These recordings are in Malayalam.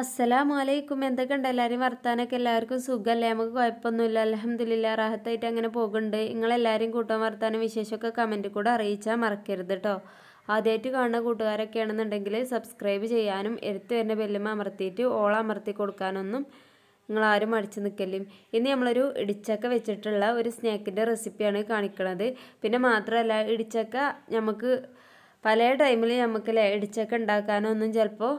അസ്സലാം വലൈക്കും എന്തൊക്കെ ഉണ്ട് എല്ലാവരും വർത്താനൊക്കെ എല്ലാവർക്കും സുഖമല്ലേ നമുക്ക് കുഴപ്പമൊന്നുമില്ല അലഹമ്മദില്ല റാഹത്തായിട്ട് അങ്ങനെ പോകുന്നുണ്ട് നിങ്ങളെല്ലാവരും കൂട്ടം വർത്താനം വിശേഷമൊക്കെ കമൻറ്റ് കൂടെ അറിയിച്ചാൽ മറക്കരുത് കേട്ടോ ആദ്യമായിട്ട് കാണുന്ന കൂട്ടുകാരൊക്കെ ആണെന്നുണ്ടെങ്കിൽ സബ്സ്ക്രൈബ് ചെയ്യാനും എടുത്തു വരുന്ന ബെല്ലും അമർത്തിയിട്ട് ഓള അമർത്തി കൊടുക്കാനൊന്നും നിങ്ങളാരും അടിച്ചു നിൽക്കല്ലേ ഇന്ന് നമ്മളൊരു ഇടിച്ചക്ക വെച്ചിട്ടുള്ള ഒരു സ്നാക്കിൻ്റെ റെസിപ്പിയാണ് കാണിക്കുന്നത് പിന്നെ മാത്രമല്ല ഇടിച്ചക്ക നമുക്ക് പല ടൈമിൽ നമുക്ക് ലേടിച്ചൊക്കെ ഉണ്ടാക്കാനൊന്നും ചിലപ്പോൾ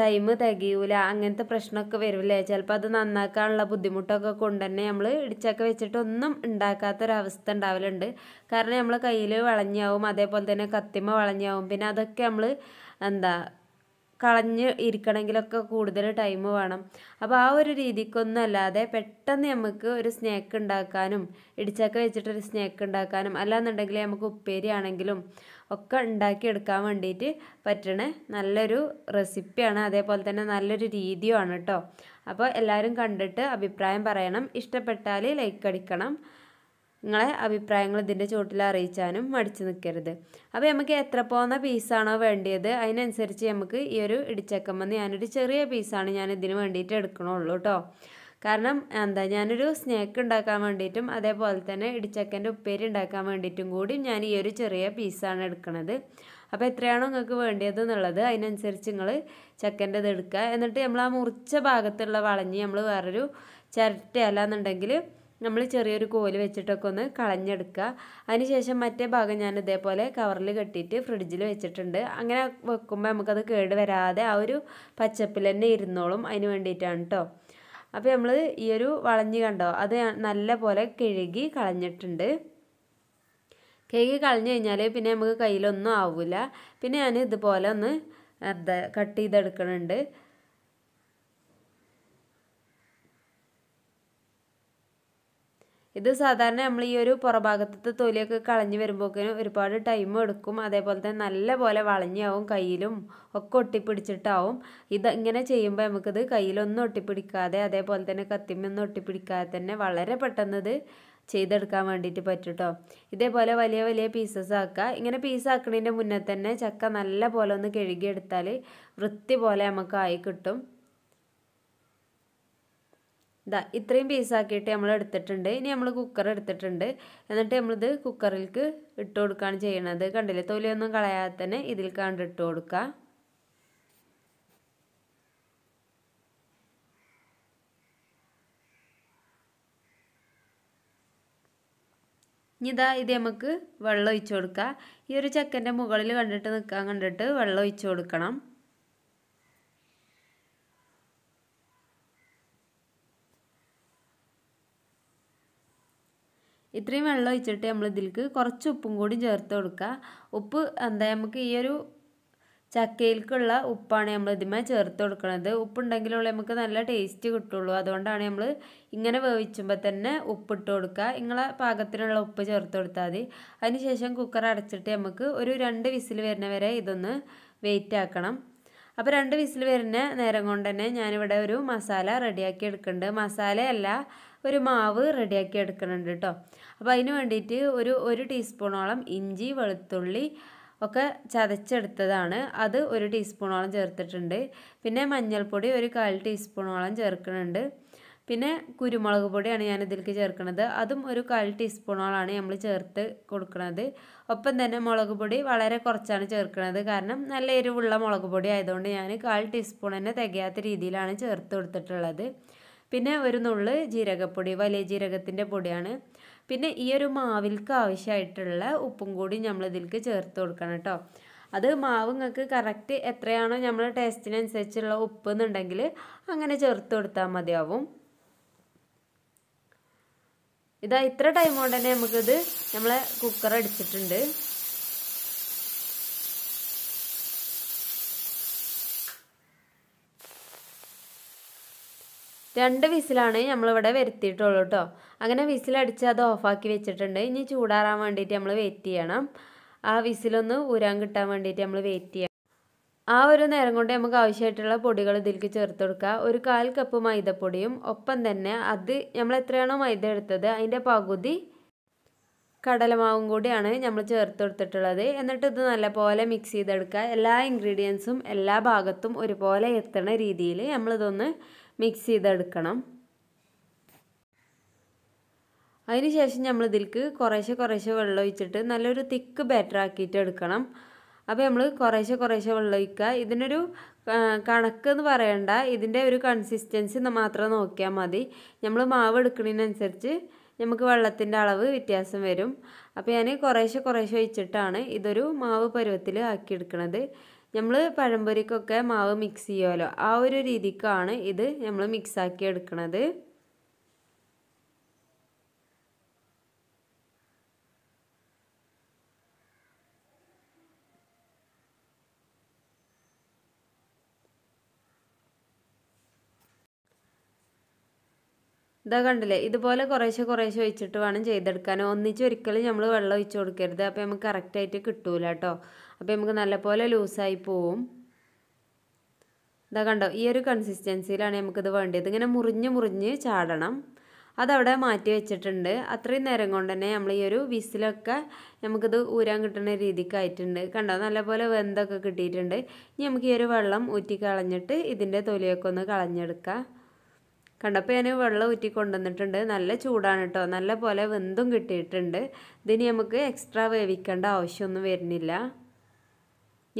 ടൈം തികയൂല അങ്ങനത്തെ പ്രശ്നമൊക്കെ വരില്ലേ ചിലപ്പോൾ അത് നന്നാക്കാനുള്ള ബുദ്ധിമുട്ടൊക്കെ കൊണ്ട് തന്നെ നമ്മൾ ഇടിച്ചൊക്കെ വെച്ചിട്ടൊന്നും ഉണ്ടാക്കാത്തൊരവസ്ഥ ഉണ്ടാവലുണ്ട് കാരണം നമ്മൾ കയ്യിൽ വളഞ്ഞാവും അതേപോലെ തന്നെ കത്തിമ വളഞ്ഞാവും പിന്നെ അതൊക്കെ നമ്മൾ എന്താ കളഞ്ഞ് ഇരിക്കണമെങ്കിലൊക്കെ കൂടുതൽ ടൈം വേണം അപ്പോൾ ആ ഒരു രീതിക്കൊന്നല്ലാതെ പെട്ടെന്ന് നമുക്ക് ഒരു സ്നാക്ക് ഉണ്ടാക്കാനും ഇടിച്ചൊക്കെ വെച്ചിട്ടൊരു സ്നാക്ക് ഉണ്ടാക്കാനും അല്ലാന്നുണ്ടെങ്കിൽ നമുക്ക് ഉപ്പേരി ആണെങ്കിലും ഒക്കെ എടുക്കാൻ വേണ്ടിയിട്ട് പറ്റണ നല്ലൊരു റെസിപ്പിയാണ് അതേപോലെ തന്നെ നല്ലൊരു രീതിയുമാണ് കേട്ടോ അപ്പോൾ എല്ലാവരും കണ്ടിട്ട് അഭിപ്രായം പറയണം ഇഷ്ടപ്പെട്ടാൽ ലൈക്ക് അടിക്കണം നിങ്ങളെ അഭിപ്രായങ്ങൾ ഇതിൻ്റെ ചുവട്ടിൽ അറിയിച്ചാനും മടിച്ചു നിൽക്കരുത് അപ്പോൾ നമുക്ക് എത്ര പോകുന്ന പീസാണോ വേണ്ടിയത് അതിനനുസരിച്ച് നമുക്ക് ഈ ഒരു ഇടിച്ചക്കമ്പന്ന് ഞാനൊരു ചെറിയ പീസാണ് ഞാൻ ഇതിന് വേണ്ടിയിട്ട് എടുക്കണുള്ളൂ കേട്ടോ കാരണം എന്താ ഞാനൊരു സ്നാക്ക് ഉണ്ടാക്കാൻ വേണ്ടിയിട്ടും അതേപോലെ തന്നെ ഇടിച്ചക്കൻ്റെ ഉപ്പേരി ഉണ്ടാക്കാൻ വേണ്ടിയിട്ടും കൂടി ഞാൻ ഈ ഒരു ചെറിയ പീസാണ് എടുക്കുന്നത് അപ്പോൾ എത്രയാണോ നിങ്ങൾക്ക് വേണ്ടത് എന്നുള്ളത് അതിനനുസരിച്ച് നിങ്ങൾ ചക്കൻ്റെ എടുക്കുക എന്നിട്ട് നമ്മൾ ആ മുറിച്ച ഭാഗത്തുള്ള വളഞ്ഞ് നമ്മൾ വേറൊരു ചിരട്ടയല്ല എന്നുണ്ടെങ്കിൽ നമ്മൾ ചെറിയൊരു കോല് വെച്ചിട്ടൊക്കെ ഒന്ന് കളഞ്ഞെടുക്കുക അതിനുശേഷം മറ്റേ ഭാഗം ഞാൻ ഇതേപോലെ കവറിൽ കെട്ടിയിട്ട് ഫ്രിഡ്ജിൽ വെച്ചിട്ടുണ്ട് അങ്ങനെ വെക്കുമ്പോൾ നമുക്കത് കേട് വരാതെ ആ ഒരു പച്ചപ്പിൽ തന്നെ ഇരുന്നോളും അതിന് വേണ്ടിയിട്ടാണ് കേട്ടോ അപ്പോൾ നമ്മൾ ഈ ഒരു വളഞ്ഞ് കണ്ടോ അത് നല്ല പോലെ കഴുകി കളഞ്ഞിട്ടുണ്ട് കേക്ക് കളഞ്ഞു കഴിഞ്ഞാൽ പിന്നെ നമുക്ക് കയ്യിലൊന്നും ആവില്ല പിന്നെ ഞാൻ ഇതുപോലെ ഒന്ന് എന്താ കട്ട് ചെയ്തെടുക്കണുണ്ട് ഇത് സാധാരണ നമ്മൾ ഈ ഒരു പുറഭാഗത്തെ തൊലിയൊക്കെ കളഞ്ഞ് വരുമ്പോഴേക്കും ഒരുപാട് ടൈം എടുക്കും അതേപോലെ തന്നെ നല്ല പോലെ വളഞ്ഞാവും കയ്യിലും ഒക്കെ ഒട്ടിപ്പിടിച്ചിട്ടാവും ഇത് ഇങ്ങനെ ചെയ്യുമ്പോൾ നമുക്കിത് കയ്യിലൊന്നും ഒട്ടിപ്പിടിക്കാതെ അതേപോലെ തന്നെ കത്തിമൊന്നും ഒട്ടിപ്പിടിക്കാതെ തന്നെ വളരെ പെട്ടെന്ന് ഇത് ചെയ്തെടുക്കാൻ വേണ്ടിയിട്ട് പറ്റും ഇതേപോലെ വലിയ വലിയ പീസസ് ആക്കുക ഇങ്ങനെ പീസ് ആക്കുന്നതിൻ്റെ മുന്നേ തന്നെ ചക്ക നല്ല പോലെ ഒന്ന് കഴുകിയെടുത്താൽ വൃത്തി പോലെ നമുക്ക് ആയി കിട്ടും ഇതാ ഇത്രയും പീസാക്കിയിട്ട് നമ്മൾ എടുത്തിട്ടുണ്ട് ഇനി നമ്മൾ കുക്കർ എടുത്തിട്ടുണ്ട് എന്നിട്ട് നമ്മളിത് കുക്കറിലേക്ക് ഇട്ട് കൊടുക്കുകയാണ് ചെയ്യണത് കണ്ടില്ലേ തൊലിയൊന്നും കളയാതെ തന്നെ ഇതിൽ കണ്ടിട്ട് കൊടുക്കുക ഇനിതാ ഇത് നമുക്ക് വെള്ളം ഒഴിച്ചു കൊടുക്കുക ഈ ഒരു ചക്കൻ്റെ മുകളിൽ കണ്ടിട്ട് നിൽക്കാൻ കണ്ടിട്ട് വെള്ളം ഒഴിച്ചു കൊടുക്കണം ഇത്രയും വെള്ളം ഒഴിച്ചിട്ട് നമ്മൾ ഇതിലേക്ക് കുറച്ച് ഉപ്പും കൂടി ചേർത്ത് കൊടുക്കുക ഉപ്പ് എന്താ നമുക്ക് ഈ ഒരു ചക്കയിലേക്കുള്ള ഉപ്പാണ് നമ്മൾ ഇതുമായി ചേർത്ത് കൊടുക്കുന്നത് ഉപ്പുണ്ടെങ്കിലുള്ള നമുക്ക് നല്ല ടേസ്റ്റ് കിട്ടുള്ളൂ അതുകൊണ്ടാണ് നമ്മൾ ഇങ്ങനെ വേവിച്ചുമ്പോൾ തന്നെ ഉപ്പിട്ട് കൊടുക്കുക നിങ്ങളെ പാകത്തിനുള്ള ഉപ്പ് ചേർത്ത് കൊടുത്താൽ മതി അതിനുശേഷം കുക്കർ അടച്ചിട്ട് നമുക്ക് ഒരു രണ്ട് വിസിൽ വരുന്ന വരെ ഇതൊന്ന് വെയിറ്റ് ആക്കണം അപ്പോൾ രണ്ട് വിസിൽ വരുന്ന നേരം കൊണ്ട് തന്നെ ഞാനിവിടെ ഒരു മസാല റെഡിയാക്കി എടുക്കുന്നുണ്ട് മസാലയല്ല ഒരു മാവ് റെഡിയാക്കി എടുക്കുന്നുണ്ട് കേട്ടോ അപ്പോൾ അതിന് വേണ്ടിയിട്ട് ഒരു ഒരു ടീസ്പൂണോളം ഇഞ്ചി വെളുത്തുള്ളി ഒക്കെ ചതച്ചെടുത്തതാണ് അത് ഒരു ടീസ്പൂണോളം ചേർത്തിട്ടുണ്ട് പിന്നെ മഞ്ഞൾപ്പൊടി ഒരു കാൽ ടീസ്പൂണോളം ചേർക്കുന്നുണ്ട് പിന്നെ കുരുമുളക് പൊടിയാണ് ഞാൻ ഇതിലേക്ക് ചേർക്കുന്നത് അതും ഒരു കാൽ ടീസ്പൂണോളാണ് നമ്മൾ ചേർത്ത് കൊടുക്കുന്നത് ഒപ്പം തന്നെ മുളക് പൊടി വളരെ കുറച്ചാണ് ചേർക്കുന്നത് കാരണം നല്ല എരിവുള്ള മുളക് പൊടി ആയതുകൊണ്ട് ഞാൻ കാൽ ടീസ്പൂൺ തന്നെ തികയാത്ത രീതിയിലാണ് ചേർത്ത് കൊടുത്തിട്ടുള്ളത് പിന്നെ ഒരു നുള്ള് ജീരകപ്പൊടി വലിയ ജീരകത്തിൻ്റെ പൊടിയാണ് പിന്നെ ഈ ഒരു മാവിൽക്ക് ആവശ്യമായിട്ടുള്ള ഉപ്പും കൂടി നമ്മൾ ഇതിലേക്ക് ചേർത്ത് കൊടുക്കണം കേട്ടോ അത് മാവ് നിങ്ങൾക്ക് കറക്റ്റ് എത്രയാണോ നമ്മൾ ടേസ്റ്റിനനുസരിച്ചുള്ള ഉപ്പ് എന്നുണ്ടെങ്കിൽ അങ്ങനെ ചേർത്ത് കൊടുത്താൽ മതിയാവും ഇതാ ഇത്ര ടൈം കൊണ്ട് തന്നെ നമുക്കിത് നമ്മളെ കുക്കർ അടിച്ചിട്ടുണ്ട് രണ്ട് വിസിലാണ് നമ്മളിവിടെ വരുത്തിയിട്ടുള്ളൂ കേട്ടോ അങ്ങനെ വിസിലടിച്ച് അത് ഓഫാക്കി വെച്ചിട്ടുണ്ട് ഇനി ചൂടാറാൻ വേണ്ടിയിട്ട് നമ്മൾ വെയിറ്റ് ചെയ്യണം ആ വിസിലൊന്ന് ഊരാൻ കിട്ടാൻ വേണ്ടിയിട്ട് നമ്മൾ വെയിറ്റ് ചെയ്യണം ആ ഒരു നേരം കൊണ്ട് നമുക്ക് ആവശ്യമായിട്ടുള്ള പൊടികൾ ഇതിലേക്ക് ചേർത്ത് കൊടുക്കുക ഒരു കാൽ കപ്പ് മൈദപ്പൊടിയും ഒപ്പം തന്നെ അത് നമ്മൾ എത്രയാണോ മൈദ എടുത്തത് അതിൻ്റെ പകുതി കടലമാവും കൂടിയാണ് നമ്മൾ ചേർത്ത് കൊടുത്തിട്ടുള്ളത് എന്നിട്ട് ഇത് നല്ലപോലെ മിക്സ് ചെയ്തെടുക്കുക എല്ലാ ഇൻഗ്രീഡിയൻസും എല്ലാ ഭാഗത്തും ഒരുപോലെ എത്തണ രീതിയിൽ നമ്മളിതൊന്ന് മിക്സ് ചെയ്തെടുക്കണം അതിനുശേഷം നമ്മൾ ഇതിലേക്ക് കുറേശ്ശെ കുറേശ്ശെ വെള്ളം ഒഴിച്ചിട്ട് നല്ലൊരു തിക്ക് ബാറ്റർ ആക്കിയിട്ട് എടുക്കണം അപ്പോൾ നമ്മൾ കുറേശ്ശെ കുറേശ്ശെ വെള്ളം ഒഴിക്കുക ഇതിനൊരു കണക്ക് എന്ന് പറയണ്ട ഇതിൻ്റെ ഒരു കൺസിസ്റ്റൻസി മാത്രം നോക്കിയാൽ മതി നമ്മൾ മാവ് എടുക്കുന്നതിനനുസരിച്ച് നമുക്ക് വെള്ളത്തിൻ്റെ അളവ് വ്യത്യാസം വരും അപ്പോൾ ഞാൻ കുറേശ്ശെ കുറേശ്ശെ ഒഴിച്ചിട്ടാണ് ഇതൊരു മാവ് പരുവത്തിൽ ആക്കിയെടുക്കുന്നത് നമ്മൾ പഴംപൊരിക്കൊക്കെ മാവ് മിക്സ് ചെയ്യുമല്ലോ ആ ഒരു രീതിക്കാണ് ഇത് നമ്മൾ മിക്സാക്കി എടുക്കുന്നത് ഇതാ കണ്ടില്ലേ ഇതുപോലെ കുറേശ്ശെ കുറേശ്ശെ ഒഴിച്ചിട്ട് വേണം ചെയ്തെടുക്കാൻ ഒന്നിച്ചൊരിക്കലും നമ്മൾ വെള്ളം ഒഴിച്ച് കൊടുക്കരുത് അപ്പോൾ നമുക്ക് കറക്റ്റായിട്ട് കിട്ടൂല കേട്ടോ അപ്പോൾ നമുക്ക് നല്ലപോലെ ലൂസായി പോവും ഇതാ കണ്ടോ ഈ ഒരു കൺസിസ്റ്റൻസിയിലാണ് നമുക്കിത് വേണ്ടത് ഇങ്ങനെ മുറിഞ്ഞ് മുറിഞ്ഞ് ചാടണം അതവിടെ മാറ്റി വെച്ചിട്ടുണ്ട് അത്രയും നേരം കൊണ്ട് തന്നെ നമ്മൾ ഈ ഒരു വിസിലൊക്കെ നമുക്കിത് ഊരാൻ കിട്ടുന്ന രീതിക്ക് ആയിട്ടുണ്ട് കണ്ടോ നല്ലപോലെ വെന്തൊക്കെ കിട്ടിയിട്ടുണ്ട് ഇനി നമുക്ക് ഈ ഒരു വെള്ളം ഊറ്റി കളഞ്ഞിട്ട് ഇതിൻ്റെ തൊലിയൊക്കെ ഒന്ന് കളഞ്ഞെടുക്കാം അപ്പോൾ ഞാൻ വെള്ളം ഊറ്റി കൊണ്ടുവന്നിട്ടുണ്ട് നല്ല ചൂടാണ് കേട്ടോ നല്ലപോലെ വെന്തും കിട്ടിയിട്ടുണ്ട് ഇതിന് നമുക്ക് എക്സ്ട്രാ വേവിക്കേണ്ട ആവശ്യമൊന്നും വരുന്നില്ല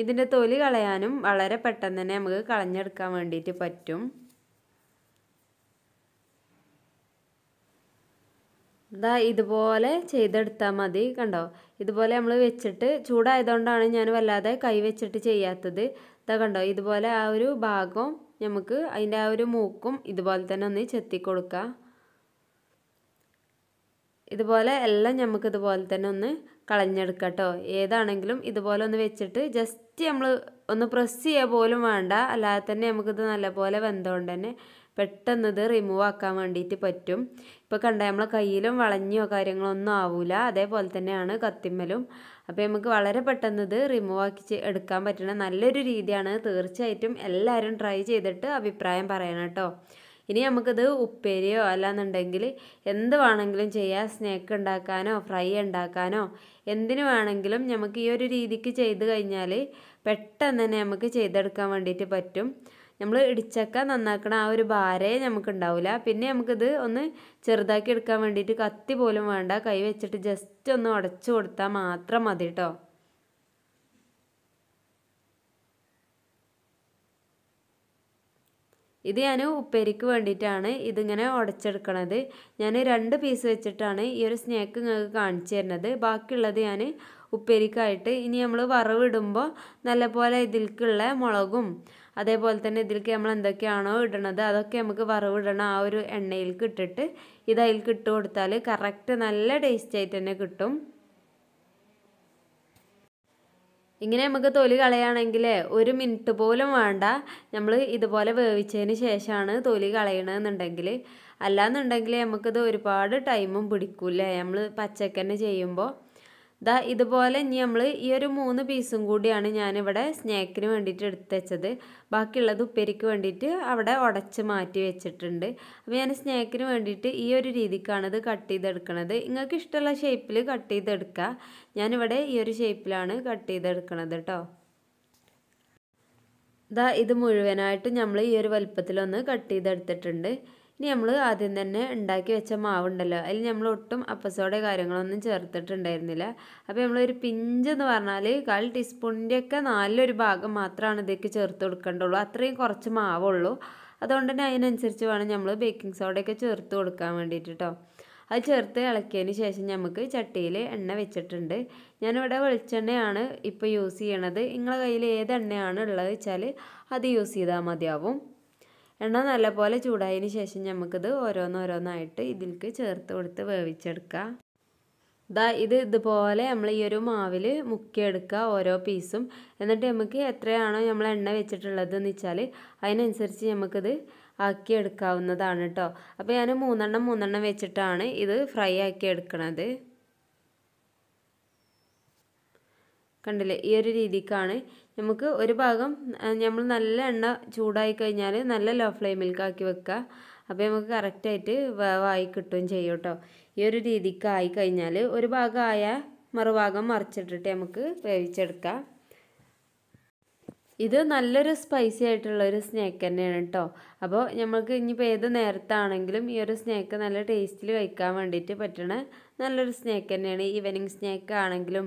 ഇതിൻ്റെ തൊലി കളയാനും വളരെ പെട്ടെന്ന് തന്നെ നമുക്ക് കളഞ്ഞെടുക്കാൻ വേണ്ടിയിട്ട് പറ്റും ഇതാ ഇതുപോലെ ചെയ്തെടുത്താൽ മതി കണ്ടോ ഇതുപോലെ നമ്മൾ വെച്ചിട്ട് ചൂടായതുകൊണ്ടാണ് ഞാൻ വല്ലാതെ കൈ വെച്ചിട്ട് ചെയ്യാത്തത് ഇതാ കണ്ടോ ഇതുപോലെ ആ ഒരു ഭാഗം നമുക്ക് അതിൻ്റെ ആ ഒരു മൂക്കും ഇതുപോലെ തന്നെ ഒന്ന് ചെത്തി കൊടുക്കാം ഇതുപോലെ എല്ലാം നമുക്ക് ഇതുപോലെ തന്നെ ഒന്ന് കളഞ്ഞെടുക്കുക കേട്ടോ ഏതാണെങ്കിലും ഇതുപോലെ ഒന്ന് വെച്ചിട്ട് ജസ്റ്റ് നമ്മൾ ഒന്ന് പ്രസ് ചെയ്യുക പോലും വേണ്ട അല്ലാതെ തന്നെ നമുക്കിത് നല്ലപോലെ വെന്തോണ്ട് തന്നെ പെട്ടെന്ന് ഇത് റിമൂവ് ആക്കാൻ വേണ്ടിയിട്ട് പറ്റും ഇപ്പോൾ കണ്ട നമ്മളെ കയ്യിലും വളഞ്ഞോ കാര്യങ്ങളൊന്നും ആവില്ല അതേപോലെ തന്നെയാണ് കത്തിമ്മലും അപ്പോൾ നമുക്ക് വളരെ പെട്ടെന്ന് ഇത് റിമൂവ് ആക്കി എടുക്കാൻ പറ്റുന്ന നല്ലൊരു രീതിയാണ് തീർച്ചയായിട്ടും എല്ലാവരും ട്രൈ ചെയ്തിട്ട് അഭിപ്രായം പറയണം കേട്ടോ ഇനി നമുക്കിത് ഉപ്പേരിയോ അല്ലാന്നുണ്ടെങ്കിൽ എന്ത് വേണമെങ്കിലും ചെയ്യാം സ്നാക്ക് ഉണ്ടാക്കാനോ ഫ്രൈ ഉണ്ടാക്കാനോ എന്തിനു വേണമെങ്കിലും നമുക്ക് ഈ ഒരു രീതിക്ക് ചെയ്ത് കഴിഞ്ഞാൽ പെട്ടെന്ന് തന്നെ നമുക്ക് ചെയ്തെടുക്കാൻ വേണ്ടിയിട്ട് പറ്റും നമ്മൾ ഇടിച്ചക്ക നന്നാക്കണ ആ ഒരു ഭാരേ നമുക്കുണ്ടാവില്ല പിന്നെ നമുക്കിത് ഒന്ന് ചെറുതാക്കി എടുക്കാൻ വേണ്ടിയിട്ട് കത്തി പോലും വേണ്ട കൈ വെച്ചിട്ട് ജസ്റ്റ് ഒന്ന് ഉടച്ചു കൊടുത്താൽ മാത്രം മതി കേട്ടോ ഇത് ഞാൻ ഉപ്പേരിക്ക് വേണ്ടിയിട്ടാണ് ഇതിങ്ങനെ ഉടച്ചെടുക്കണത് ഞാൻ രണ്ട് പീസ് വെച്ചിട്ടാണ് ഈ ഒരു സ്നേക്ക് നിങ്ങൾക്ക് കാണിച്ചു തരുന്നത് ബാക്കിയുള്ളത് ഞാൻ ഉപ്പേരിക്കായിട്ട് ഇനി നമ്മൾ വറവിടുമ്പോൾ നല്ലപോലെ ഇതിൽക്കുള്ള മുളകും അതേപോലെ തന്നെ ഇതിലേക്ക് നമ്മൾ എന്തൊക്കെയാണോ ഇടണത് അതൊക്കെ നമുക്ക് വറവിടണം ആ ഒരു എണ്ണയിലേക്ക് ഇട്ടിട്ട് ഇത് ഇട്ട് കൊടുത്താൽ കറക്റ്റ് നല്ല ടേസ്റ്റ് ആയിട്ട് തന്നെ കിട്ടും ഇങ്ങനെ നമുക്ക് തൊലി കളയുകയാണെങ്കിൽ ഒരു മിനിറ്റ് പോലും വേണ്ട നമ്മൾ ഇതുപോലെ വേവിച്ചതിന് ശേഷമാണ് തൊലി കളയണമെന്നുണ്ടെങ്കിൽ അല്ലയെന്നുണ്ടെങ്കിൽ നമുക്കിത് ഒരുപാട് ടൈമും പിടിക്കില്ല നമ്മൾ പച്ചക്കന്നെ ചെയ്യുമ്പോൾ ദാ ഇതുപോലെ ഇനി നമ്മൾ ഈ ഒരു മൂന്ന് പീസും കൂടിയാണ് ഞാനിവിടെ സ്നാക്കിന് വേണ്ടിയിട്ട് എടുത്ത് വെച്ചത് ബാക്കിയുള്ളത് ഉപ്പേരിക്ക് വേണ്ടിയിട്ട് അവിടെ ഉടച്ച് മാറ്റി വെച്ചിട്ടുണ്ട് അപ്പോൾ ഞാൻ സ്നാക്കിന് വേണ്ടിയിട്ട് ഈ ഒരു രീതിക്കാണ് ഇത് കട്ട് ചെയ്തെടുക്കണത് നിങ്ങൾക്ക് ഇഷ്ടമുള്ള ഷേപ്പിൽ കട്ട് ചെയ്തെടുക്കുക ഞാനിവിടെ ഈ ഒരു ഷേപ്പിലാണ് കട്ട് ചെയ്തെടുക്കണത് കേട്ടോ ദാ ഇത് മുഴുവനായിട്ട് നമ്മൾ ഈ ഒരു വലുപ്പത്തിലൊന്ന് കട്ട് ചെയ്തെടുത്തിട്ടുണ്ട് ഇനി നമ്മൾ ആദ്യം തന്നെ ഉണ്ടാക്കി വെച്ച മാവുണ്ടല്ലോ അതിൽ നമ്മൾ ഒട്ടും അപ്പസോടെ കാര്യങ്ങളൊന്നും ചേർത്തിട്ടുണ്ടായിരുന്നില്ല അപ്പോൾ നമ്മളൊരു പിഞ്ചെന്ന് പറഞ്ഞാൽ കാൽ ടീസ്പൂണിൻ്റെയൊക്കെ നാലിലൊരു ഭാഗം മാത്രമാണ് ഇതൊക്കെ ചേർത്ത് കൊടുക്കേണ്ടുള്ളൂ അത്രയും കുറച്ച് മാവുള്ളൂ അതുകൊണ്ട് തന്നെ അതിനനുസരിച്ച് വേണം നമ്മൾ ബേക്കിംഗ് സോഡയൊക്കെ ചേർത്ത് കൊടുക്കാൻ വേണ്ടിയിട്ട് കേട്ടോ അത് ചേർത്ത് ഇളക്കിയതിന് ശേഷം നമുക്ക് ചട്ടിയിൽ എണ്ണ വെച്ചിട്ടുണ്ട് ഞാനിവിടെ വെളിച്ചെണ്ണയാണ് ഇപ്പോൾ യൂസ് ചെയ്യണത് നിങ്ങളുടെ കയ്യിൽ ഏത് എണ്ണയാണ് ഉള്ളത് വെച്ചാൽ അത് യൂസ് ചെയ്താൽ മതിയാവും എണ്ണ നല്ലപോലെ ചൂടായതിന് ശേഷം നമുക്കിത് ഓരോന്നോരോന്നായിട്ട് ഇതിലേക്ക് ചേർത്ത് കൊടുത്ത് വേവിച്ചെടുക്കുക ദാ ഇത് ഇതുപോലെ നമ്മൾ ഈ ഒരു മാവിൽ മുക്കിയെടുക്കുക ഓരോ പീസും എന്നിട്ട് നമുക്ക് എത്രയാണോ നമ്മൾ എണ്ണ വെച്ചിട്ടുള്ളത് എന്ന് വെച്ചാൽ അതിനനുസരിച്ച് നമുക്കിത് ആക്കിയെടുക്കാവുന്നതാണ് കേട്ടോ അപ്പോൾ ഞാൻ മൂന്നെണ്ണം മൂന്നെണ്ണം വെച്ചിട്ടാണ് ഇത് ഫ്രൈ ആക്കി കണ്ടില്ലേ ഈ ഒരു രീതിക്കാണ് നമുക്ക് ഒരു ഭാഗം നമ്മൾ നല്ല എണ്ണ ചൂടായി കഴിഞ്ഞാൽ നല്ല ലോ കാക്കി വെക്കുക അപ്പോൾ നമുക്ക് കറക്റ്റായിട്ട് വേവായി കിട്ടുകയും ചെയ്യും കേട്ടോ ഈ ഒരു രീതിക്കായി ആയി കഴിഞ്ഞാൽ ഒരു ഭാഗമായ മറുഭാഗം മറിച്ചിട്ടിട്ട് നമുക്ക് വേവിച്ചെടുക്കാം ഇത് നല്ലൊരു സ്പൈസി ആയിട്ടുള്ള ഒരു സ്നാക്ക് തന്നെയാണ് കേട്ടോ അപ്പോൾ നമുക്ക് ഇനിയിപ്പോൾ ഏത് നേരത്താണെങ്കിലും ഈ ഒരു സ്നാക്ക് നല്ല ടേസ്റ്റിൽ കഴിക്കാൻ വേണ്ടിയിട്ട് പറ്റണ നല്ലൊരു സ്നാക്ക് തന്നെയാണ് ഈവനിങ് സ്നാക്ക് ആണെങ്കിലും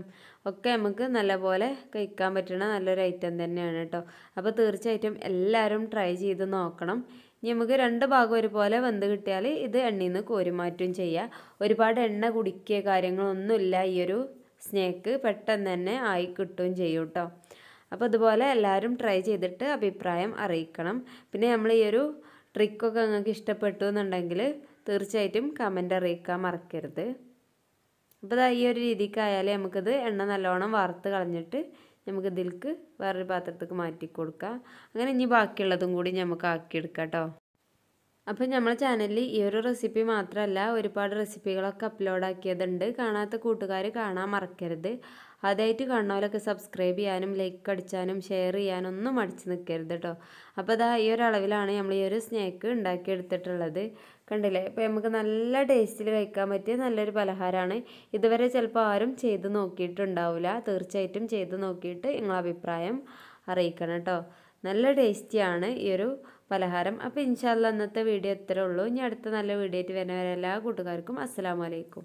ഒക്കെ നമുക്ക് നല്ലപോലെ കഴിക്കാൻ പറ്റണ നല്ലൊരു ഐറ്റം തന്നെയാണ് കേട്ടോ അപ്പോൾ തീർച്ചയായിട്ടും എല്ലാവരും ട്രൈ ചെയ്ത് നോക്കണം ഇനി നമുക്ക് രണ്ട് ഭാഗം ഒരുപോലെ വെന്ത് കിട്ടിയാൽ ഇത് എണ്ണയിൽ നിന്ന് കോരിമാറ്റും ചെയ്യാം ഒരുപാട് എണ്ണ കുടിക്കുക കാര്യങ്ങളൊന്നുമില്ല ഈ ഒരു സ്നാക്ക് പെട്ടെന്ന് തന്നെ ആയി കിട്ടുകയും ചെയ്യും കേട്ടോ അപ്പോൾ ഇതുപോലെ എല്ലാവരും ട്രൈ ചെയ്തിട്ട് അഭിപ്രായം അറിയിക്കണം പിന്നെ നമ്മൾ ഈ ഒരു ട്രിക്കൊക്കെ നിങ്ങൾക്ക് ഇഷ്ടപ്പെട്ടു എന്നുണ്ടെങ്കിൽ തീർച്ചയായിട്ടും കമൻ്റ് അറിയിക്കാൻ മറക്കരുത് അപ്പോൾ ഈ ഒരു രീതിക്കായാൽ നമുക്കിത് എണ്ണ നല്ലോണം വറുത്ത് കളഞ്ഞിട്ട് നമുക്ക് ഇതിൽക്ക് വേറൊരു പാത്രത്തേക്ക് മാറ്റി കൊടുക്കാം അങ്ങനെ ഇനി ബാക്കിയുള്ളതും കൂടി നമുക്ക് ആക്കിയെടുക്കാം കേട്ടോ അപ്പോൾ നമ്മളെ ചാനലിൽ ഈ ഒരു റെസിപ്പി മാത്രമല്ല ഒരുപാട് റെസിപ്പികളൊക്കെ അപ്ലോഡ് ആക്കിയതുണ്ട് കാണാത്ത കൂട്ടുകാർ കാണാൻ മറക്കരുത് അതായിട്ട് കണ്ണോലൊക്കെ സബ്സ്ക്രൈബ് ചെയ്യാനും ലൈക്ക് അടിച്ചാനും ഷെയർ ചെയ്യാനും ഒന്നും അടിച്ച് നിൽക്കരുത് കേട്ടോ അപ്പോൾ അതാ ഈ ഒരളവിലാണ് അളവിലാണ് നമ്മൾ ഈ ഒരു ഉണ്ടാക്കി ഉണ്ടാക്കിയെടുത്തിട്ടുള്ളത് കണ്ടില്ലേ അപ്പോൾ നമുക്ക് നല്ല ടേസ്റ്റിൽ കഴിക്കാൻ പറ്റിയ നല്ലൊരു പലഹാരമാണ് ഇതുവരെ ചിലപ്പോൾ ആരും ചെയ്ത് നോക്കിയിട്ടുണ്ടാവില്ല തീർച്ചയായിട്ടും ചെയ്ത് നോക്കിയിട്ട് നിങ്ങളഭിപ്രായം അഭിപ്രായം അറിയിക്കണം കേട്ടോ നല്ല ടേസ്റ്റിയാണ് ഈ ഒരു പലഹാരം അപ്പോൾ ഇൻഷാല്ല ഇന്നത്തെ വീഡിയോ ഇത്രേ ഉള്ളൂ ഇനി അടുത്ത നല്ല വീഡിയോ ആയിട്ട് വരുന്നവരെല്ലാ കൂട്ടുകാർക്കും അസ്സാം വലൈക്കും